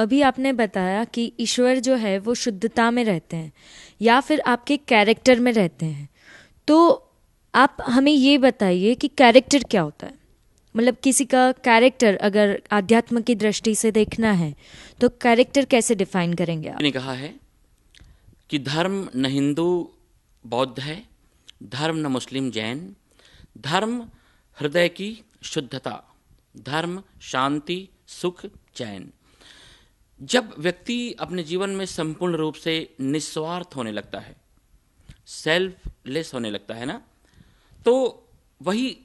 अभी आपने बताया कि ईश्वर जो है वो शुद्धता में रहते हैं या फिर आपके कैरेक्टर में रहते हैं तो आप हमें ये बताइए कि कैरेक्टर क्या होता है मतलब किसी का कैरेक्टर अगर आध्यात्म की दृष्टि से देखना है तो कैरेक्टर कैसे डिफाइन करेंगे आप ने कहा है कि धर्म न हिंदू बौद्ध है धर्म न मुस्लिम जैन धर्म हृदय की शुद्धता धर्म शांति सुख चैन जब व्यक्ति अपने जीवन में संपूर्ण रूप से निस्वार्थ होने लगता है सेल्फलेस होने लगता है ना तो वही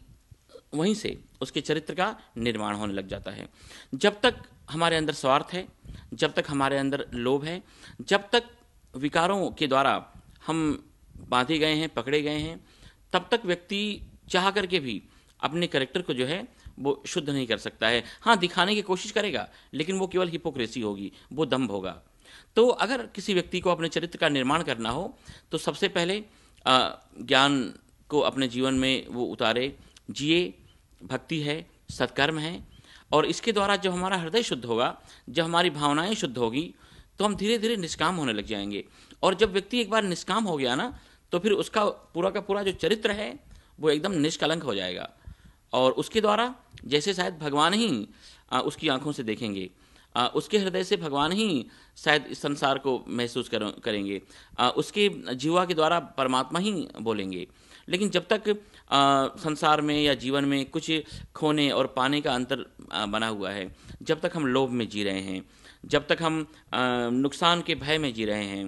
वहीं से उसके चरित्र का निर्माण होने लग जाता है जब तक हमारे अंदर स्वार्थ है जब तक हमारे अंदर लोभ है जब तक विकारों के द्वारा हम बांधे गए हैं पकड़े गए हैं तब तक व्यक्ति चाह करके भी अपने करेक्टर को जो है वो शुद्ध नहीं कर सकता है हाँ दिखाने की कोशिश करेगा लेकिन वो केवल हिपोक्रेसी होगी वो दम्भ होगा तो अगर किसी व्यक्ति को अपने चरित्र का निर्माण करना हो तो सबसे पहले ज्ञान को अपने जीवन में वो उतारे जिए भक्ति है सत्कर्म है और इसके द्वारा जब हमारा हृदय शुद्ध होगा जब हमारी भावनाएं शुद्ध होगी तो हम धीरे धीरे निष्काम होने लग जाएंगे और जब व्यक्ति एक बार निष्काम हो गया ना तो फिर उसका पूरा का पूरा जो चरित्र है वो एकदम निष्कलंक हो जाएगा और उसके द्वारा जैसे शायद भगवान ही उसकी आंखों से देखेंगे उसके हृदय से भगवान ही शायद इस संसार को महसूस करेंगे उसके जीवा के द्वारा परमात्मा ही बोलेंगे लेकिन जब तक संसार में या जीवन में कुछ खोने और पाने का अंतर बना हुआ है जब तक हम लोभ में जी रहे हैं जब तक हम नुकसान के भय में जी रहे हैं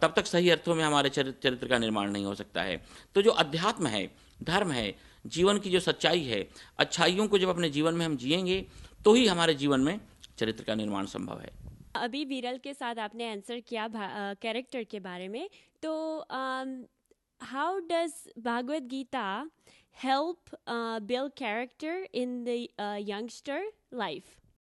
तब तक सही अर्थों में हमारे चरित्र का निर्माण नहीं हो सकता है तो जो अध्यात्म है धर्म है जीवन की जो सच्चाई है अच्छाइयों को जब अपने जीवन में हम जिएंगे तो ही हमारे जीवन में चरित्र का निर्माण संभव है अभी बीरल के साथ आपने आंसर किया कैरेक्टर के बारे में तो how does Bhagavad Gita help uh, character in the youngster life